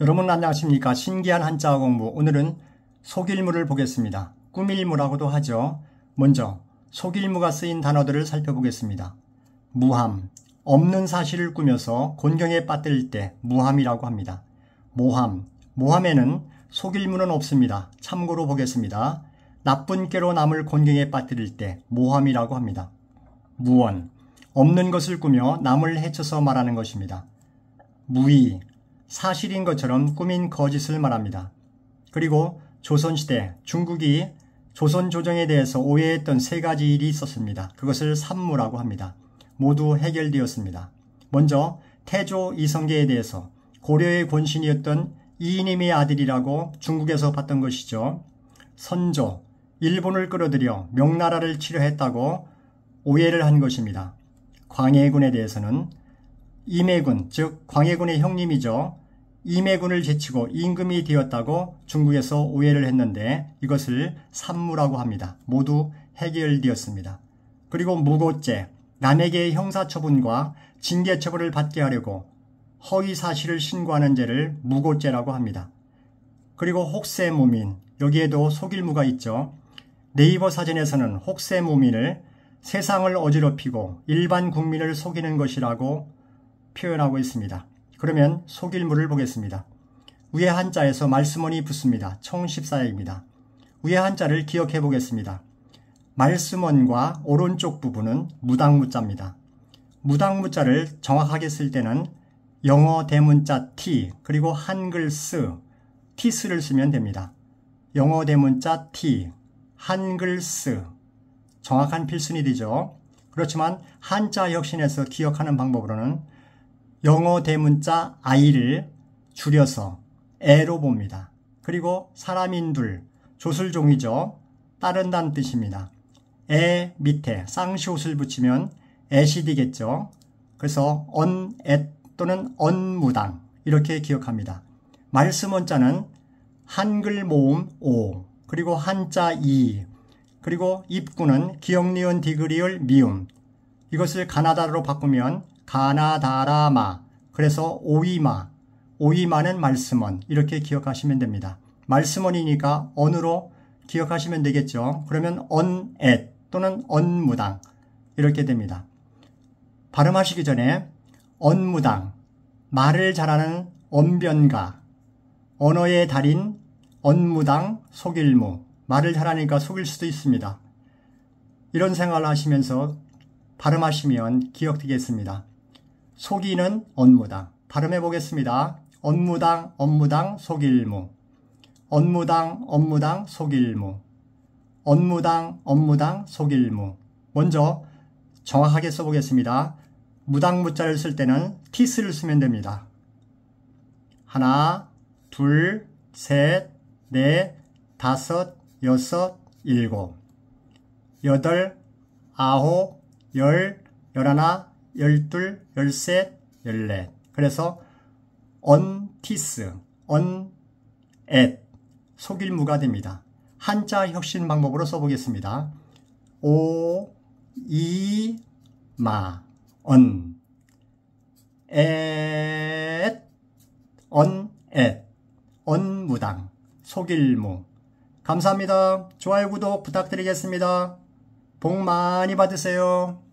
여러분 안녕하십니까 신기한 한자어 공부 오늘은 속일무를 보겠습니다 꾸밀무라고도 하죠 먼저 속일무가 쓰인 단어들을 살펴보겠습니다 무함 없는 사실을 꾸며서 곤경에 빠뜨릴 때 무함이라고 합니다 모함 모함에는 속일무는 없습니다 참고로 보겠습니다 나쁜 깨로 남을 곤경에 빠뜨릴 때 모함이라고 합니다 무원 없는 것을 꾸며 남을 해쳐서 말하는 것입니다 무의 사실인 것처럼 꾸민 거짓을 말합니다. 그리고 조선시대 중국이 조선 조정에 대해서 오해했던 세 가지 일이 있었습니다. 그것을 산무라고 합니다. 모두 해결되었습니다. 먼저 태조 이성계에 대해서 고려의 권신이었던 이인임의 아들이라고 중국에서 봤던 것이죠. 선조, 일본을 끌어들여 명나라를 치료했다고 오해를 한 것입니다. 광해군에 대해서는 임해군즉 광해군의 형님이죠. 임해군을 제치고 임금이 되었다고 중국에서 오해를 했는데 이것을 산무라고 합니다. 모두 해결되었습니다. 그리고 무고죄, 남에게 형사처분과 징계처분을 받게 하려고 허위사실을 신고하는 죄를 무고죄라고 합니다. 그리고 혹세무민, 여기에도 속일무가 있죠. 네이버 사전에서는 혹세무민을 세상을 어지럽히고 일반 국민을 속이는 것이라고 표현하고 있습니다. 그러면 속일물을 보겠습니다. 위에 한자에서 말씀원이 붙습니다. 총 14회입니다. 위에 한자를 기억해 보겠습니다. 말씀원과 오른쪽 부분은 무당무자입니다. 무당무자를 정확하게 쓸 때는 영어 대문자 T 그리고 한글 스 T스를 쓰면 됩니다. 영어 대문자 T 한글 스 정확한 필순이 되죠. 그렇지만 한자 혁신에서 기억하는 방법으로는 영어 대문자 I를 줄여서 애로 봅니다. 그리고 사람인 둘, 조술종이죠. 따른다는 뜻입니다. 에 밑에 쌍시옷을 붙이면 애시디겠죠. 그래서 언, 애 또는 언무당 이렇게 기억합니다. 말씀원자는 한글 모음 오 그리고 한자 이 그리고 입구는 기억니은 디그리을 미음 이것을 가나다로 바꾸면 가나다라마 그래서 오이마 오이마는 말씀원 이렇게 기억하시면 됩니다. 말씀원이니까 언으로 기억하시면 되겠죠. 그러면 언엣 또는 언무당 이렇게 됩니다. 발음하시기 전에 언무당 말을 잘하는 언변가 언어의 달인 언무당 속일무 말을 잘하니까 속일 수도 있습니다. 이런 생각을 하시면서 발음하시면 기억되겠습니다. 속이는 업무당. 발음해 보겠습니다. 업무당, 업무당, 속일무. 업무당, 업무당, 속일무. 업무당, 업무당, 속일무. 먼저 정확하게 써보겠습니다. 무당무자를 쓸 때는 티스를 쓰면 됩니다. 하나, 둘, 셋, 넷, 다섯, 여섯, 일곱, 여덟, 아홉, 열, 열하나, 열둘, 열셋, 열넷. 그래서 언티스, 언엣 속일무가 됩니다. 한자 혁신 방법으로 써보겠습니다. 오, 이, 마, 언, 엣, 언, 엣, 언무당, 속일무. 감사합니다. 좋아요, 구독 부탁드리겠습니다. 복 많이 받으세요.